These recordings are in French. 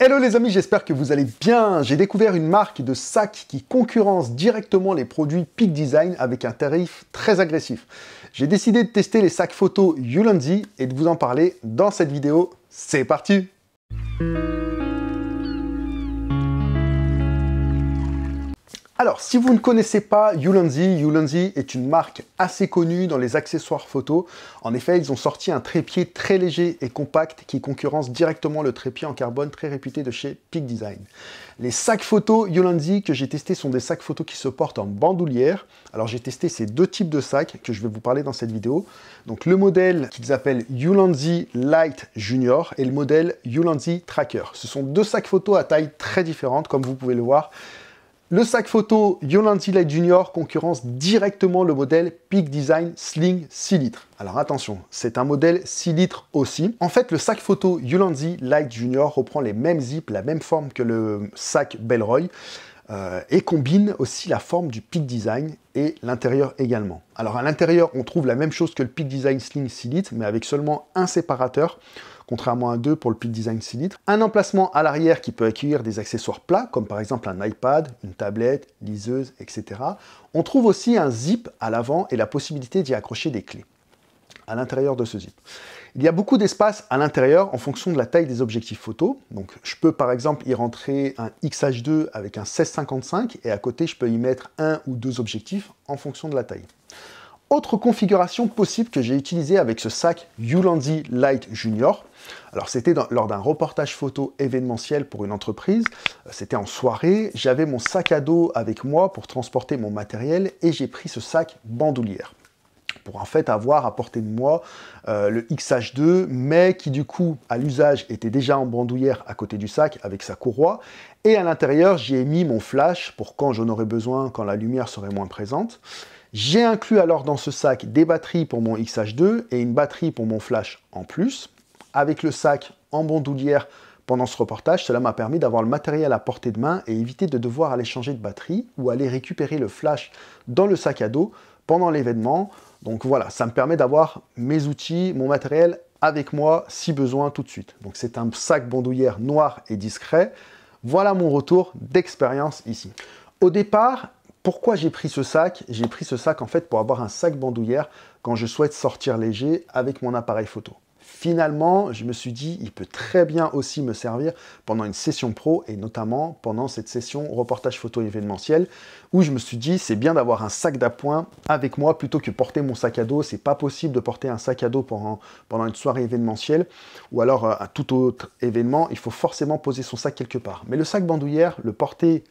Hello les amis, j'espère que vous allez bien. J'ai découvert une marque de sacs qui concurrence directement les produits Peak Design avec un tarif très agressif. J'ai décidé de tester les sacs photo Yulandi et de vous en parler dans cette vidéo. C'est parti! Alors, si vous ne connaissez pas Yulanzi, Yulanzi est une marque assez connue dans les accessoires photo. En effet, ils ont sorti un trépied très léger et compact qui concurrence directement le trépied en carbone très réputé de chez Peak Design. Les sacs photo Yulanzi que j'ai testés sont des sacs photo qui se portent en bandoulière. Alors, j'ai testé ces deux types de sacs que je vais vous parler dans cette vidéo. Donc, le modèle qu'ils appellent Yulanzi Light Junior et le modèle Ulanzi Tracker. Ce sont deux sacs photo à taille très différente, comme vous pouvez le voir. Le sac photo Yolanti Light Junior concurrence directement le modèle Peak Design Sling 6 litres. Alors attention, c'est un modèle 6 litres aussi. En fait, le sac photo Yolanti Light Junior reprend les mêmes zips, la même forme que le sac Bellroy euh, et combine aussi la forme du Peak Design et l'intérieur également. Alors à l'intérieur, on trouve la même chose que le Peak Design Sling 6 litres, mais avec seulement un séparateur contrairement à deux 2 pour le Peak Design 6 litres. Un emplacement à l'arrière qui peut accueillir des accessoires plats, comme par exemple un iPad, une tablette, liseuse, etc. On trouve aussi un zip à l'avant et la possibilité d'y accrocher des clés à l'intérieur de ce zip. Il y a beaucoup d'espace à l'intérieur en fonction de la taille des objectifs photo. Donc je peux par exemple y rentrer un XH2 avec un 1655 et à côté je peux y mettre un ou deux objectifs en fonction de la taille. Autre configuration possible que j'ai utilisée avec ce sac Yulandi Light Junior. Alors c'était lors d'un reportage photo événementiel pour une entreprise, euh, c'était en soirée, j'avais mon sac à dos avec moi pour transporter mon matériel et j'ai pris ce sac bandoulière pour en fait avoir à portée de moi euh, le XH2, mais qui du coup, à l'usage, était déjà en bandoulière à côté du sac avec sa courroie. Et à l'intérieur, j'y ai mis mon flash pour quand j'en aurais besoin, quand la lumière serait moins présente. J'ai inclus alors dans ce sac des batteries pour mon XH2 et une batterie pour mon flash en plus. Avec le sac en bandoulière pendant ce reportage, cela m'a permis d'avoir le matériel à portée de main et éviter de devoir aller changer de batterie ou aller récupérer le flash dans le sac à dos pendant l'événement. Donc voilà, ça me permet d'avoir mes outils, mon matériel avec moi si besoin tout de suite. Donc c'est un sac bandoulière noir et discret. Voilà mon retour d'expérience ici. Au départ, pourquoi j'ai pris ce sac J'ai pris ce sac en fait pour avoir un sac bandoulière quand je souhaite sortir léger avec mon appareil photo. Finalement, je me suis dit, il peut très bien aussi me servir pendant une session pro et notamment pendant cette session reportage photo événementiel où je me suis dit, c'est bien d'avoir un sac d'appoint avec moi plutôt que porter mon sac à dos. C'est pas possible de porter un sac à dos pendant, une soirée événementielle ou alors à euh, tout autre événement. Il faut forcément poser son sac quelque part. Mais le sac bandoulière, le porter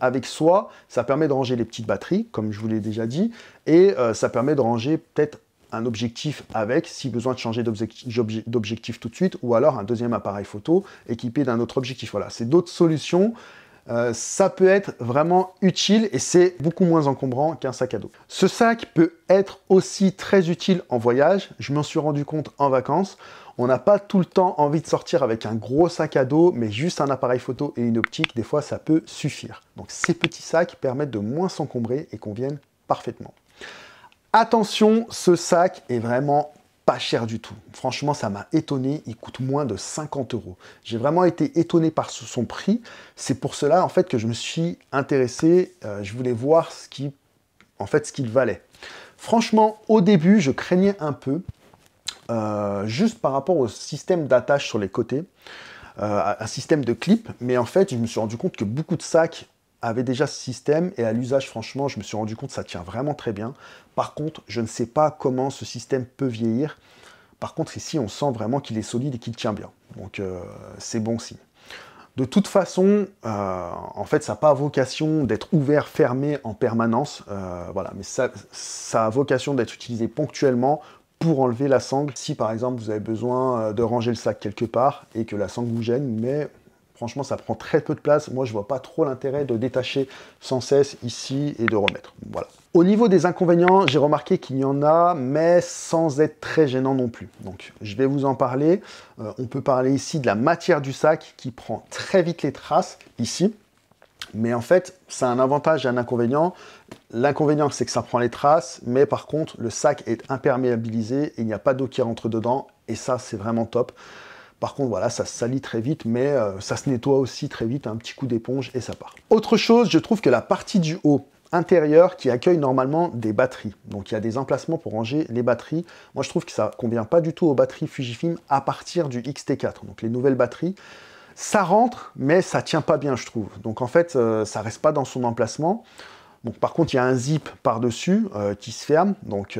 avec soi, ça permet de ranger les petites batteries, comme je vous l'ai déjà dit, et euh, ça permet de ranger peut-être un objectif avec, si besoin de changer d'objectif tout de suite, ou alors un deuxième appareil photo équipé d'un autre objectif. Voilà, c'est d'autres solutions euh, ça peut être vraiment utile et c'est beaucoup moins encombrant qu'un sac à dos. Ce sac peut être aussi très utile en voyage. Je m'en suis rendu compte en vacances. On n'a pas tout le temps envie de sortir avec un gros sac à dos, mais juste un appareil photo et une optique, des fois ça peut suffire. Donc ces petits sacs permettent de moins s'encombrer et conviennent parfaitement. Attention, ce sac est vraiment cher du tout. Franchement, ça m'a étonné. Il coûte moins de 50 euros. J'ai vraiment été étonné par son prix. C'est pour cela, en fait, que je me suis intéressé. Euh, je voulais voir ce qui, en fait, ce qu'il valait. Franchement, au début, je craignais un peu, euh, juste par rapport au système d'attache sur les côtés, un euh, système de clip. Mais en fait, je me suis rendu compte que beaucoup de sacs avait déjà ce système et à l'usage, franchement, je me suis rendu compte ça tient vraiment très bien. Par contre, je ne sais pas comment ce système peut vieillir. Par contre, ici, on sent vraiment qu'il est solide et qu'il tient bien. Donc, euh, c'est bon signe. De toute façon, euh, en fait, ça n'a pas vocation d'être ouvert, fermé en permanence. Euh, voilà, mais ça, ça a vocation d'être utilisé ponctuellement pour enlever la sangle si par exemple vous avez besoin de ranger le sac quelque part et que la sangle vous gêne, mais Franchement, ça prend très peu de place. Moi, je vois pas trop l'intérêt de détacher sans cesse ici et de remettre. Voilà. Au niveau des inconvénients, j'ai remarqué qu'il y en a, mais sans être très gênant non plus. Donc, je vais vous en parler. Euh, on peut parler ici de la matière du sac qui prend très vite les traces ici. Mais en fait, c'est un avantage et un inconvénient. L'inconvénient, c'est que ça prend les traces, mais par contre, le sac est imperméabilisé il n'y a pas d'eau qui rentre dedans. Et ça, c'est vraiment top. Par contre, voilà, ça salit très vite, mais euh, ça se nettoie aussi très vite, un petit coup d'éponge et ça part. Autre chose, je trouve que la partie du haut intérieur qui accueille normalement des batteries. Donc il y a des emplacements pour ranger les batteries. Moi je trouve que ça convient pas du tout aux batteries Fujifilm à partir du X-T4, donc les nouvelles batteries. Ça rentre, mais ça tient pas bien je trouve. Donc en fait, ça euh, ça reste pas dans son emplacement. Donc par contre, il y a un zip par-dessus euh, qui se ferme. Donc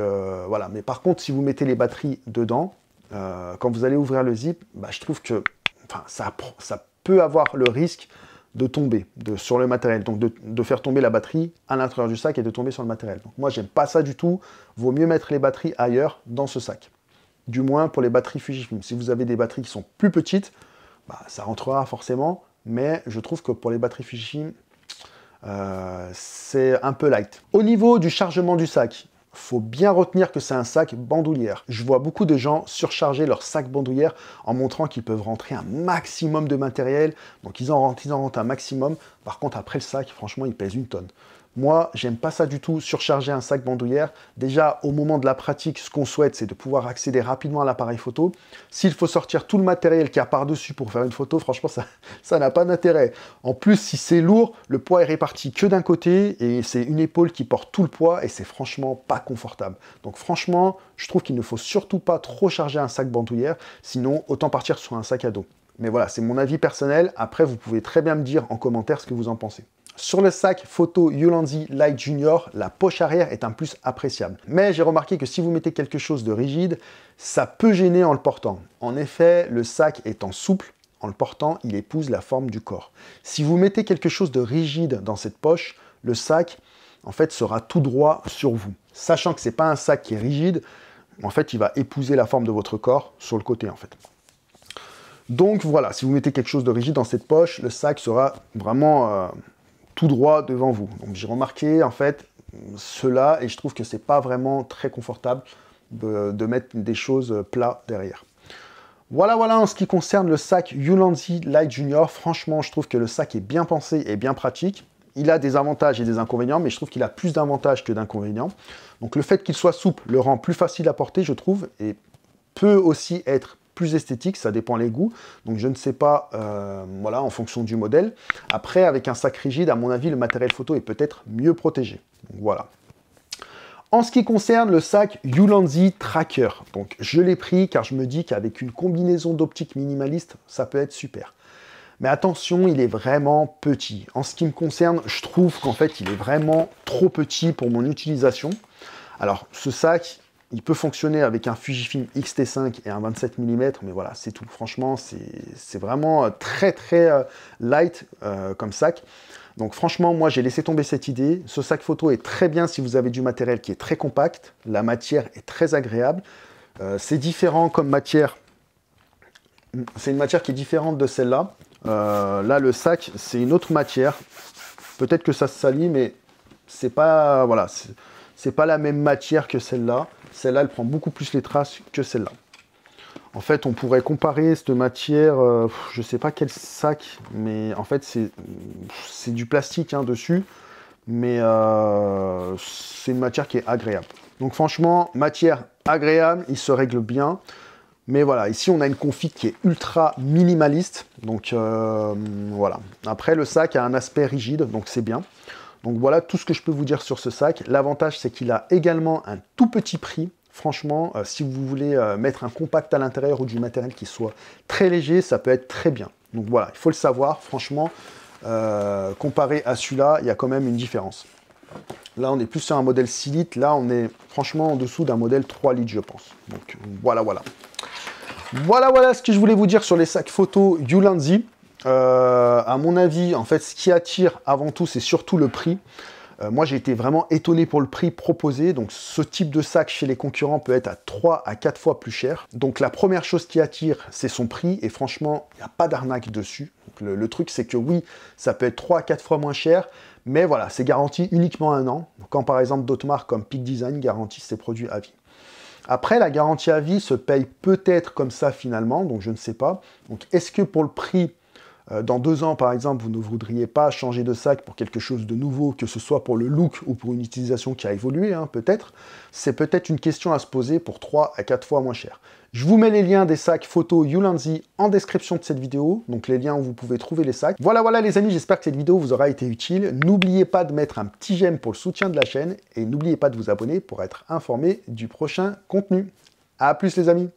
voilà. Mais par contre, si vous mettez les batteries dedans, euh, quand vous allez ouvrir le zip, bah, je trouve que ça, peut avoir le risque de tomber sur le matériel, donc de, faire tomber la batterie à l'intérieur du sac et de tomber sur le matériel. Donc moi, j'aime pas ça du tout. Vaut mieux mettre les batteries ailleurs dans ce sac. Du moins pour les batteries Fujifilm. Si vous avez des batteries qui sont plus petites, bah, ça rentrera forcément, mais je trouve que pour les batteries Fujifilm, euh, c'est un peu light. Au niveau du chargement du sac, faut bien retenir que c'est un sac bandoulière. Je vois beaucoup de gens surcharger leur sac bandoulière en montrant qu'ils peuvent rentrer un maximum de matériel. Donc ils en rentrent, ils en rentrent un maximum. Par contre, après le sac, franchement, il pèse une tonne. Moi, j'aime pas ça du tout, surcharger un sac bandoulière. Déjà, au moment de la pratique, ce qu'on souhaite, c'est de pouvoir accéder rapidement à l'appareil photo. S'il faut sortir tout le matériel qu'il y a par-dessus pour faire une photo, franchement, ça n'a pas d'intérêt. En plus, si c'est lourd, le poids est réparti que d'un côté et c'est une épaule qui porte tout le poids et c'est franchement pas confortable. Donc franchement, je trouve qu'il ne faut surtout pas trop charger un sac bandoulière, sinon autant partir sur un sac à dos. Mais voilà, c'est mon avis personnel. Après, vous pouvez très bien me dire en commentaire ce que vous en pensez. Sur le sac photo Yolandi Light Junior, la poche arrière est un plus appréciable. Mais j'ai remarqué que si vous mettez quelque chose de rigide, ça peut gêner en le portant. En effet, le sac étant souple, en le portant, il épouse la forme du corps. Si vous mettez quelque chose de rigide dans cette poche, le sac en fait sera tout droit sur vous. Sachant que ce n'est pas un sac qui est rigide, en fait, il va épouser la forme de votre corps sur le côté en fait. Donc voilà, si vous mettez quelque chose de rigide dans cette poche, le sac sera vraiment euh, tout droit devant vous. Donc j'ai remarqué en fait cela et je trouve que c'est pas vraiment très confortable de, mettre des choses euh, plats derrière. Voilà, voilà, en ce qui concerne le sac Yulanzi Light Junior, franchement, je trouve que le sac est bien pensé et bien pratique. Il a des avantages et des inconvénients, mais je trouve qu'il a plus d'avantages que d'inconvénients. Donc le fait qu'il soit souple le rend plus facile à porter, je trouve, et peut aussi être esthétique, ça dépend les goûts. Donc je ne sais pas, euh, voilà, en fonction du modèle. Après, avec un sac rigide, à mon avis, le matériel photo est peut-être mieux protégé. Donc voilà. En ce qui concerne le sac Yulanzi Tracker, donc je l'ai pris car je me dis qu'avec une combinaison d'optique minimaliste, ça peut être super. Mais attention, il est vraiment petit. En ce qui me concerne, je trouve qu'en fait, il est vraiment trop petit pour mon utilisation. Alors, ce sac, il peut fonctionner avec un Fujifilm X-T5 et un 27 mm, mais voilà, c'est tout. Franchement, c'est vraiment euh, très très euh, light euh, comme sac. Donc franchement, moi j'ai laissé tomber cette idée. Ce sac photo est très bien si vous avez du matériel qui est très compact. La matière est très agréable. c'est différent comme matière. C'est une matière qui est différente de celle-là. là, le sac, c'est une autre matière. Peut-être que ça se salit, mais c'est pas... Voilà, c'est pas la même matière que celle-là. Celle-là, elle prend beaucoup plus les traces que celle-là. En fait, on pourrait comparer cette matière, je euh, je sais pas quel sac, mais en fait, c'est du plastique hein, dessus, mais euh, c'est une matière qui est agréable. Donc franchement, matière agréable, il se règle bien. Mais voilà, ici on a une config qui est ultra minimaliste. Donc euh, voilà. Après le sac a un aspect rigide, donc c'est bien. Donc voilà tout ce que je peux vous dire sur ce sac. L'avantage, c'est qu'il a également un tout petit prix. Franchement, euh, si vous voulez euh, mettre un compact à l'intérieur ou du matériel qui soit très léger, ça peut être très bien. Donc voilà, il faut le savoir. Franchement, euh, comparé à celui-là, il y a quand même une différence. Là, on est plus sur un modèle 6 litres. Là, on est franchement en dessous d'un modèle 3 litres, je pense. Donc voilà, voilà. Voilà, voilà ce que je voulais vous dire sur les sacs photo Yulanzi. Euh, à mon avis, en fait, ce qui attire avant tout, c'est surtout le prix. Euh, moi, j'ai été vraiment étonné pour le prix proposé. Donc, ce type de sac chez les concurrents peut être à 3 à 4 fois plus cher. Donc, la première chose qui attire, c'est son prix. Et franchement, il n'y a pas d'arnaque dessus. le, truc, c'est que oui, ça peut être 3 à 4 fois moins cher. Mais voilà, c'est garanti uniquement un an. quand par exemple d'autres marques comme Peak Design garantissent ses produits à vie. Après, la garantie à vie se paye peut-être comme ça finalement, donc je ne sais pas. Donc, est-ce que pour le prix euh, dans deux ans, par exemple, vous ne voudriez pas changer de sac pour quelque chose de nouveau, que ce soit pour le look ou pour une utilisation qui a évolué, hein, peut-être, c'est peut-être une question à se poser pour 3 à 4 fois moins cher. Je vous mets les liens des sacs photo Yulanzi en description de cette vidéo, donc les liens où vous pouvez trouver les sacs. Voilà, voilà les amis, j'espère que cette vidéo vous aura été utile. N'oubliez pas de mettre un petit j'aime pour le soutien de la chaîne et n'oubliez pas de vous abonner pour être informé du prochain contenu. A plus les amis